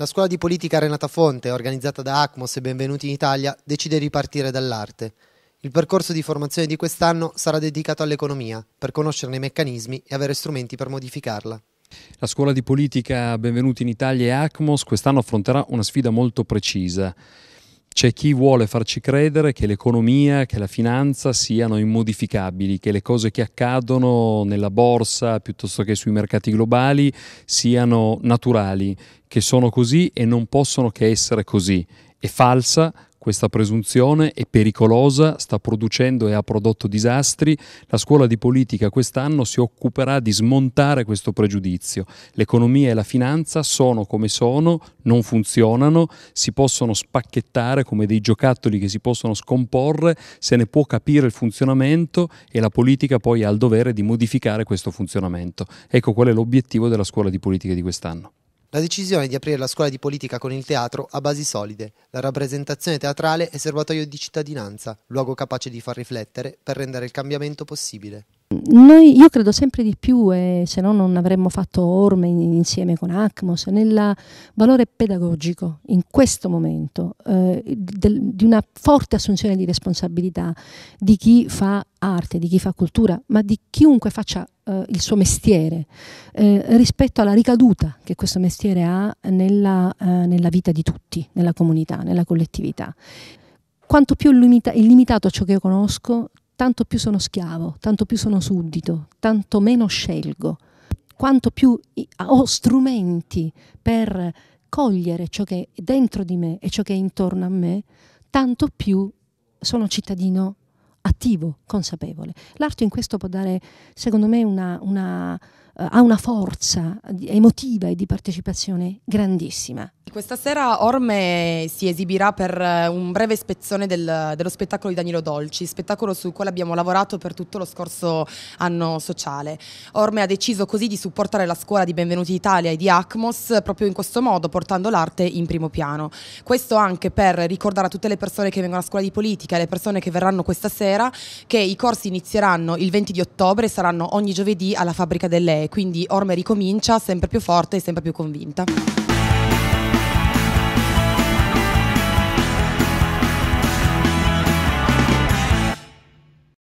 La scuola di politica Renata Fonte, organizzata da ACMOS e Benvenuti in Italia, decide di partire dall'arte. Il percorso di formazione di quest'anno sarà dedicato all'economia, per conoscerne i meccanismi e avere strumenti per modificarla. La scuola di politica Benvenuti in Italia e ACMOS quest'anno affronterà una sfida molto precisa c'è chi vuole farci credere che l'economia, che la finanza siano immodificabili, che le cose che accadono nella borsa piuttosto che sui mercati globali siano naturali, che sono così e non possono che essere così è falsa questa presunzione, è pericolosa, sta producendo e ha prodotto disastri. La scuola di politica quest'anno si occuperà di smontare questo pregiudizio. L'economia e la finanza sono come sono, non funzionano, si possono spacchettare come dei giocattoli che si possono scomporre, se ne può capire il funzionamento e la politica poi ha il dovere di modificare questo funzionamento. Ecco qual è l'obiettivo della scuola di politica di quest'anno. La decisione di aprire la scuola di politica con il teatro ha basi solide, la rappresentazione teatrale è serbatoio di cittadinanza, luogo capace di far riflettere per rendere il cambiamento possibile. Noi, io credo sempre di più, e se no non avremmo fatto Orme insieme con Acmos, nel valore pedagogico in questo momento, eh, del, di una forte assunzione di responsabilità di chi fa arte, di chi fa cultura, ma di chiunque faccia eh, il suo mestiere eh, rispetto alla ricaduta che questo mestiere ha nella, eh, nella vita di tutti, nella comunità, nella collettività quanto più è limitato ciò che io conosco, tanto più sono schiavo, tanto più sono suddito, tanto meno scelgo, quanto più ho strumenti per cogliere ciò che è dentro di me e ciò che è intorno a me, tanto più sono cittadino attivo, consapevole. L'arte in questo può dare, secondo me, una, una eh, ha una forza emotiva e di partecipazione grandissima. Questa sera Orme si esibirà per eh, un breve spezzone del, dello spettacolo di Danilo Dolci, spettacolo sul quale abbiamo lavorato per tutto lo scorso anno sociale. Orme ha deciso così di supportare la scuola di Benvenuti Italia e di ACMOS proprio in questo modo, portando l'arte in primo piano. Questo anche per ricordare a tutte le persone che vengono a scuola di politica e le persone che verranno questa sera che i corsi inizieranno il 20 di ottobre e saranno ogni giovedì alla fabbrica delle quindi Orme ricomincia sempre più forte e sempre più convinta.